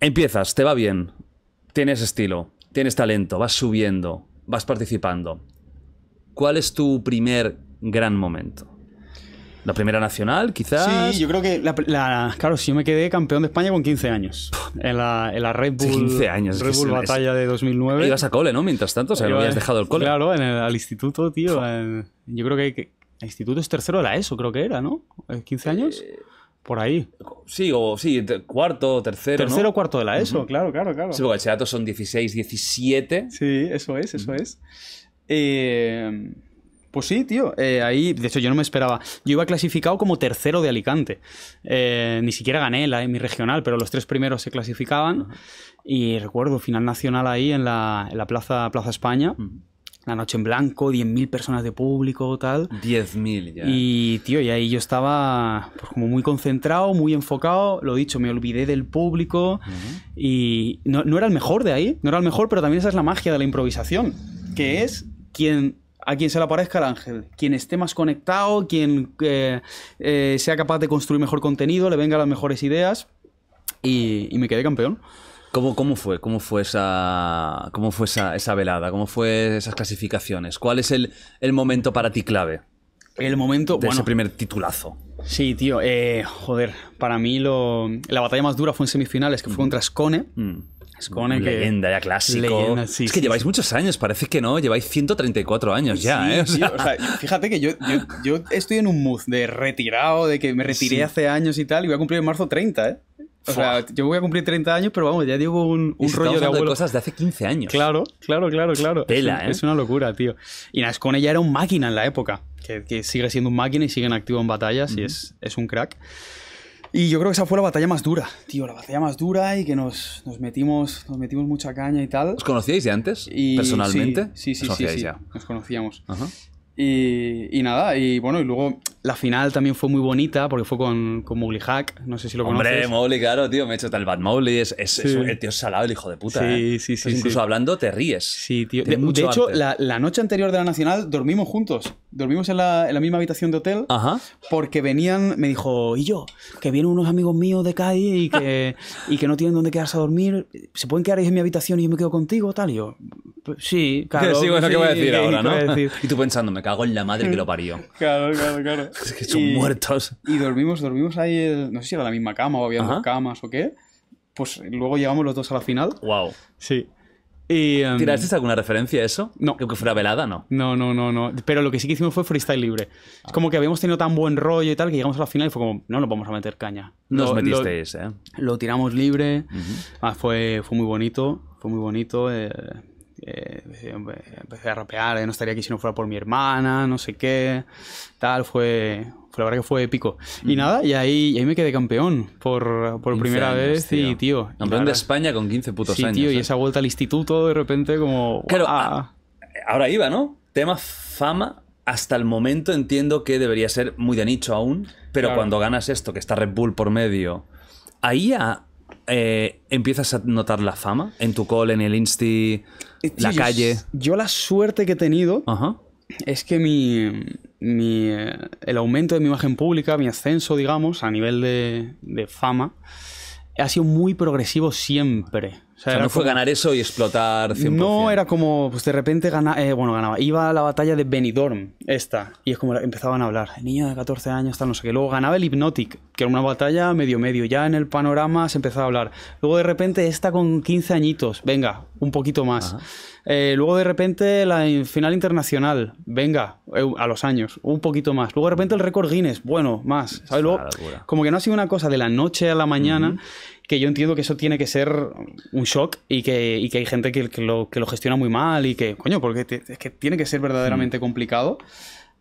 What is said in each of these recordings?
Empiezas, te va bien, tienes estilo, tienes talento, vas subiendo, vas participando. ¿Cuál es tu primer gran momento? ¿La primera nacional, quizás? Sí, yo creo que. claro, si yo me quedé campeón de España con 15 años. En la, Red Bull. 15 años. Batalla de 2009. Ibas a cole, ¿no? Mientras tanto, o sea, no habías dejado el cole. Claro, en el, al instituto, tío. yo creo que, El instituto es tercero de la ESO, creo que era, ¿no? ¿15 años? Eh, por ahí. Sí, o sí, cuarto, tercero. Tercero o cuarto de la ESO, claro, claro, claro. Sí, porque datos son 16, 17. Sí, eso es, eso es. Eh, pues sí, tío. Eh, ahí, de hecho, yo no me esperaba. Yo iba clasificado como tercero de Alicante. Eh, ni siquiera gané la mi regional, pero los tres primeros se clasificaban. Y recuerdo, final nacional ahí en la, Plaza, Plaza España. La noche en blanco, 10.000 personas de público, tal. 10.000 ya. Y, tío, y ahí yo estaba pues, como muy concentrado, muy enfocado. Lo dicho, me olvidé del público. Y no, era el mejor de ahí, no era el mejor, pero también esa es la magia de la improvisación, que es quien a quien se le aparezca el ángel, quien esté más conectado, quien eh, eh, sea capaz de construir mejor contenido, le vengan las mejores ideas. Y, y me quedé campeón. ¿Cómo, fue? ¿Cómo fue, esa, cómo fue esa, velada? ¿Cómo fue esas clasificaciones? ¿Cuál es el, momento para ti clave? El momento. De ese primer titulazo. Sí, tío. Eh, joder, para mí lo, la batalla más dura fue en semifinales, que fue mm. contra Scone. Skone, mm. Scone que. Leyenda, ya clásico. es que lleváis muchos años, parece que no. Lleváis 134 años ya, ¿eh? Sí, o sea, fíjate que yo, yo, yo, estoy en un mood de retirado, de que me retiré hace años y tal, y voy a cumplir en marzo 30, ¿eh? O sea, yo voy a cumplir 30 años, pero vamos, ya digo un, un rollo de abuelo. de cosas de hace 15 años. Claro, claro, claro, claro. Tela, es, ¿eh? es una locura, tío. Y Nascone ya era un máquina en la época, que, sigue siendo un máquina y sigue en activo en batallas y es, es un crack. Y yo creo que esa fue la batalla más dura, tío, la batalla más dura y que nos, nos metimos nos metimos mucha caña y tal. ¿Os conocíais de antes? personalmente. Sí, sí, sí. Nos sí, Nos conocíamos. Ajá. Y, y, nada, y bueno, y luego la final también fue muy bonita porque fue con, con Mowgli Hack, no sé si lo conoces. Hombre, Mowgli, claro, tío, me he hecho tal Bad Mowgli, es, es, es, el tío salado, el hijo de puta. Sí, ¿eh? sí, sí. incluso hablando te ríes. Sí, tío. De, de hecho, la, la, noche anterior de la Nacional dormimos juntos dormimos en la, en la, misma habitación de hotel porque venían, me dijo, y yo, que vienen unos amigos míos de calle y que, y que no tienen dónde quedarse a dormir, ¿se pueden quedar ahí en mi habitación y yo me quedo contigo? Tal, y yo, sí, claro. Sí, bueno, voy a decir ahora, no? Y tú pensando, me cago en la madre que lo parió. claro, claro, claro. es que son muertos. Y dormimos, dormimos ahí, no sé si era la misma cama o había dos camas o qué. Pues luego llegamos los dos a la final. Wow. Sí. Y, em, ¿Tiraste alguna referencia a eso? No. Creo que fuera velada, ¿no? No, no, no, no. Pero lo que sí que hicimos fue freestyle libre. Es como que habíamos tenido tan buen rollo y tal que llegamos a la final y fue como, no nos vamos a meter caña. Nos lo, metisteis, ¿eh? Lo tiramos libre. Ah, fue, fue muy bonito. Fue muy bonito. Eh, eh, empecé a rapear, no estaría aquí si no fuera por mi hermana, no sé qué, tal, fue, fue la verdad que fue épico. Y nada, y ahí, ahí me quedé campeón por, por primera vez y tío. Campeón de España con 15 putos sí, años. tío, y eh. esa vuelta al instituto de repente como... Claro, ahora iba, ¿no? Tema fama, hasta el momento entiendo que debería ser muy de nicho aún, pero cuando ganas esto, que está Red Bull por medio, ahí a eh, empiezas a notar la fama en tu call, en el Insti, eh, la calle. Yo la suerte que he tenido es que mi, eh, el aumento de mi imagen pública, mi ascenso, digamos, a nivel de fama, ha sido muy progresivo siempre no fue ganar eso y explotar 100%. No, era como, pues de repente ganaba eh, bueno, ganaba. Iba a la batalla de Benidorm, esta, y es como empezaban a hablar. El niño de 14 años, tal, no sé qué. Luego ganaba el Hypnotic, que era una batalla medio-medio. Ya en el panorama se empezaba a hablar. Luego de repente esta con 15 añitos, venga, un poquito más. Eh, luego de repente la final internacional, venga, a los años, un poquito más. Luego de repente el récord Guinness, bueno, más. Luego, como que no ha sido una cosa de la noche a la mañana que yo entiendo que eso tiene que ser un shock y que, hay gente que, lo, que, gestiona muy mal y que, coño, porque es que tiene que ser verdaderamente mm. complicado.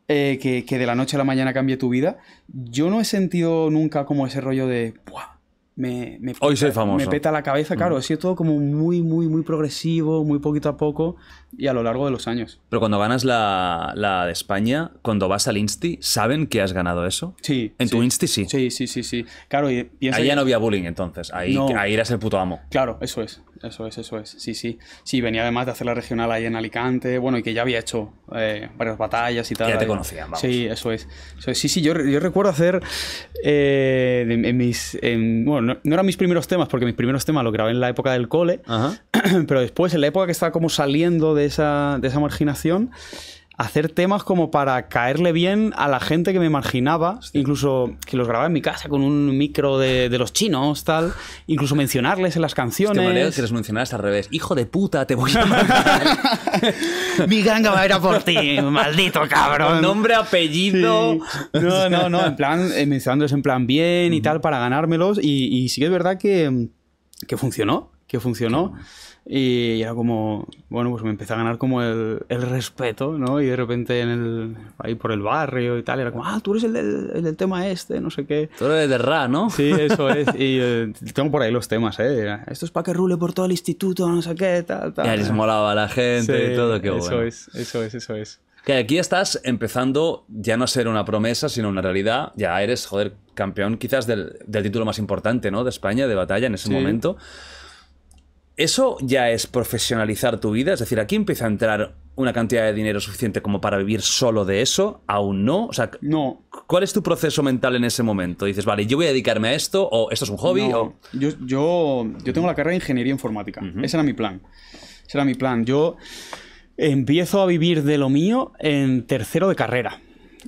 Eh, que, de la noche a la mañana cambie tu vida. Yo no he sentido nunca como ese rollo de, me, me Hoy soy famoso. Me peta la cabeza, claro. Mm. Ha sido todo como muy, muy, muy progresivo, muy poquito a poco y a lo largo de los años. Pero cuando ganas la, la de España, cuando vas al Insti, ¿saben que has ganado eso? Sí. ¿En tu Insti sí? Sí, sí, sí, sí. Claro, y piensa Ahí ya no había bullying entonces. Ahí, ahí eras el puto amo. Claro, eso es eso es, eso es. Sí, sí. Sí, venía además de hacer la regional ahí en Alicante, bueno, y que ya había hecho eh, varias batallas y tal. Ya te conocía conocían, Sí, eso es. Eso Sí, sí, yo, yo recuerdo hacer eh, mis. bueno, no, eran mis primeros temas, porque mis primeros temas los grabé en la época del cole, pero después, en la época que estaba como saliendo de esa, de esa marginación hacer temas como para caerle bien a la gente que me marginaba, incluso que los grababa en mi casa con un micro de, de los chinos, tal, incluso mencionarles en las canciones. De les que los mencionaras al revés. Hijo de puta, te voy a matar. mi ganga va a ir a por ti, maldito cabrón. Nombre, apellido. No, no, no, en plan, eh, mencionándoles en plan bien y tal para ganármelos y, y sí que es verdad que, que funcionó que funcionó. Y era como, bueno, pues me empecé a ganar como el, el respeto, ¿no? Y de repente en el, ahí por el barrio y tal, era como, ah, tú eres el del, el tema este, no sé qué. Tú eres de Ra, ¿no? Sí, eso es. Y eh, tengo por ahí los temas, ¿eh? Esto es para que rule por todo el instituto, no sé qué, tal, tal. Ya les molaba a la gente y todo, qué Eso es, eso es, eso es. Que aquí estás empezando ya no a ser una promesa, sino una realidad. Ya eres, joder, campeón quizás del, del título más importante, ¿no? De España, de batalla en ese momento eso ya es profesionalizar tu vida, es decir, aquí empieza a entrar una cantidad de dinero suficiente como para vivir solo de eso, aún no. O sea, no. ¿cuál es tu proceso mental en ese momento? Dices, vale, yo voy a dedicarme a esto, o esto es un hobby, yo, yo, tengo la carrera de ingeniería informática. Ese era mi plan. Ese era mi plan. Yo empiezo a vivir de lo mío en tercero de carrera.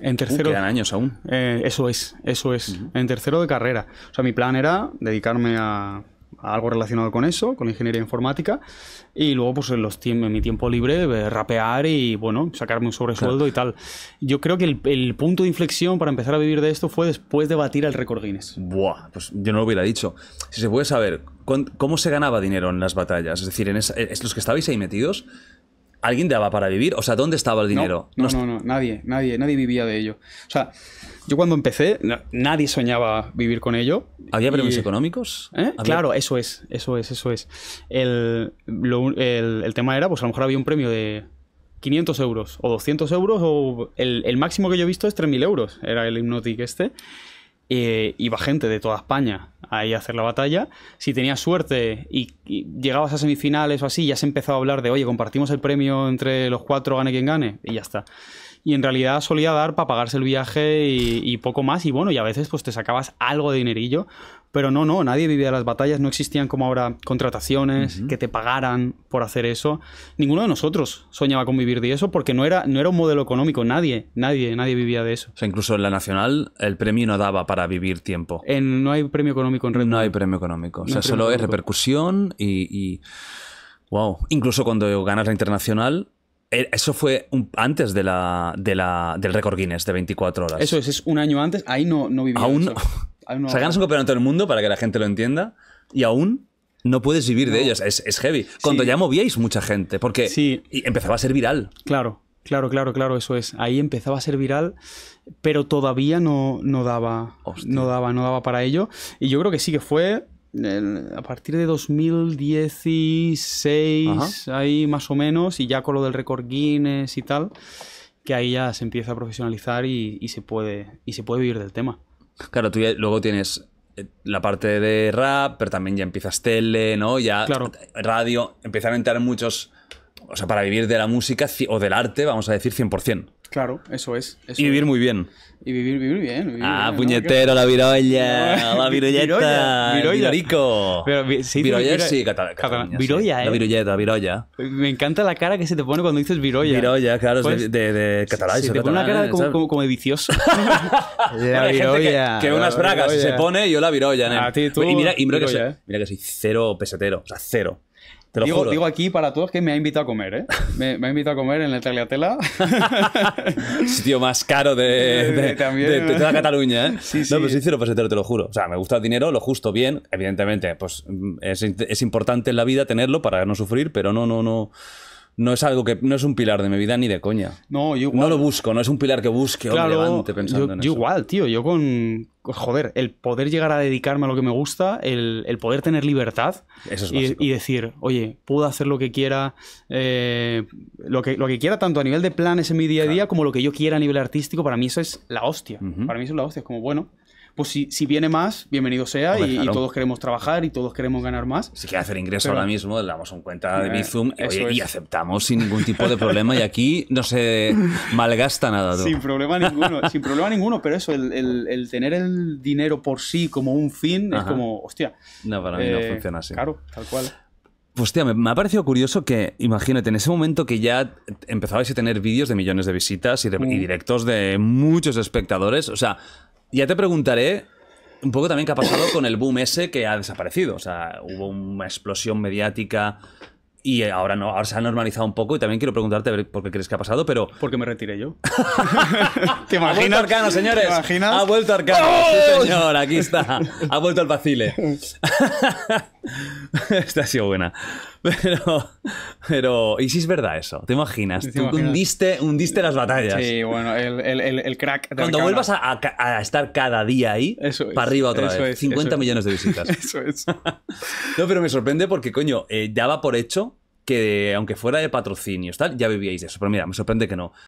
En tercero. Uh, quedan años aún. Eh, eso es, eso es. En tercero de carrera. O sea, mi plan era dedicarme a algo relacionado con eso, con ingeniería informática. Y luego, pues en, los en mi tiempo libre, eh, rapear y, bueno, sacarme un sobresueldo y tal. Yo creo que el, punto de inflexión para empezar a vivir de esto fue después de batir el récord Guinness. Buah, pues yo no lo hubiera dicho. Si se puede saber, ¿cómo se ganaba dinero en las batallas? Es decir, eh, es los que estabais ahí metidos, ¿Alguien daba para vivir? O sea, ¿dónde estaba el dinero? No, no, no, nadie, nadie, vivía de ello. O sea, yo cuando empecé, nadie soñaba vivir con ello. ¿Había premios económicos? ¿Eh? Claro, eso es, eso es, eso es. El, tema era, pues a lo mejor había un premio de 500 euros o 200 euros o el, máximo que yo he visto es 3.000 euros, era el hipnotic este. iba eh, gente de toda España ahí a hacer la batalla. Si tenías suerte y, llegabas a semifinales o así, ya se empezó a hablar de, oye, compartimos el premio entre los cuatro, gane quien gane, y ya está y en realidad solía dar para pagarse el viaje y, poco más y bueno, y a veces pues te sacabas algo de dinerillo, pero no, no, nadie vivía las batallas, no existían como ahora contrataciones que te pagaran por hacer eso. Ninguno de nosotros soñaba con vivir de eso porque no era, no era un modelo económico, nadie, nadie, nadie vivía de eso. O sea, incluso en la nacional el premio no daba para vivir tiempo. En, no hay premio económico en Red No hay premio económico, o sea, solo es repercusión y... y... Wow. Incluso cuando ganas la internacional, eh, eso fue antes de la, de la, del récord Guinness de 24 horas. Eso es, es un año antes. Ahí no, no vivía. Aún, eso. no, o sea, ganas un campeonato del mundo para que la gente lo entienda y aún no puedes vivir de ellos Es, heavy. Cuando ya movíais mucha gente, porque sí. empezaba a ser viral. Claro, claro, claro, claro, eso es. Ahí empezaba a ser viral, pero todavía no, no daba. No daba, no daba para ello. Y yo creo que sí que fue a partir de 2016, ahí más o menos, y ya con lo del récord Guinness y tal, que ahí ya se empieza a profesionalizar y, se, puede, y se puede vivir del tema. Claro, tú luego tienes eh, la parte de rap, pero también ya empiezas tele, ¿no? Ya radio, empiezan a entrar muchos... O sea, para vivir de la música o del arte, vamos a decir 100%. Claro, eso es. y vivir muy bien. Y vivir, vivir bien. ah, puñetero, la virolla, la virolleta, virolla. Virolico. virolla sí, Virolla, eh. La virolleta, virolla. Me encanta la cara que se te pone cuando dices virolla. Virolla, claro, pues, de, de, catalán. Se, te pone una cara como, como, de vicioso. la virolla. Que, unas bragas se pone y yo la virolla, ¿eh? y mira, que soy, eh. mira que soy cero pesetero, o sea, cero. Te lo digo, digo aquí para todos que me ha invitado a comer, ¿eh? Me, ha invitado a comer en el Tagliatela. Sitio más caro de, Cataluña, ¿eh? Sí, sí. No, pero sí, cero pues, te lo juro. O sea, me gusta el dinero, lo justo, bien. Evidentemente, pues mm, es, es importante en la vida tenerlo para no sufrir, pero no, no, no no es algo que no es un pilar de mi vida ni de coña. No, yo No lo busco, no es un pilar que busque o levante pensando en eso. Yo igual, tío, yo con joder, el poder llegar a dedicarme a lo que me gusta, el, el poder tener libertad y, decir, oye, puedo hacer lo que quiera, eh, lo, que, lo que quiera tanto a nivel de planes en mi día a día como lo que yo quiera a nivel artístico, para mí eso es la hostia. Para mí eso es la hostia, es como, bueno, pues si, viene más, bienvenido sea y, todos queremos trabajar y todos queremos ganar más. Si quiere hacer ingreso ahora mismo, le damos un cuenta de eh, Bizum eh, y aceptamos sin ningún tipo de problema y aquí no se malgasta nada. Sin problema ninguno, sin problema ninguno. Pero eso, el, tener el dinero por sí como un fin es como, hostia. No, para mí no eh, funciona así. Claro, tal cual. Pues, hostia, me, ha parecido curioso que, imagínate, en ese momento que ya empezabais a tener vídeos de millones de visitas y mm. directos de muchos espectadores, o sea, ya te preguntaré un poco también qué ha pasado con el boom ese que ha desaparecido. O sea, hubo una explosión mediática y ahora no, ahora se ha normalizado un poco y también quiero preguntarte por qué crees que ha pasado, pero... Porque me retiré yo. ¿Te imaginas? Ha vuelto Arcano, señores. ¿Te imaginas? Ha vuelto Arcano. señor, aquí está. Ha vuelto al vacile. Esta ha sido buena. Pero, pero, ¿y si es verdad eso? ¿Te imaginas? Tú hundiste, hundiste las batallas. Sí, bueno, el, el, crack. Cuando vuelvas a, estar cada día ahí, eso para arriba otra vez. 50 millones de visitas. Eso es. no, pero me sorprende porque, coño, ya eh, va por hecho que aunque fuera de patrocinios, tal, ya vivíais eso. Pero mira, me sorprende que no.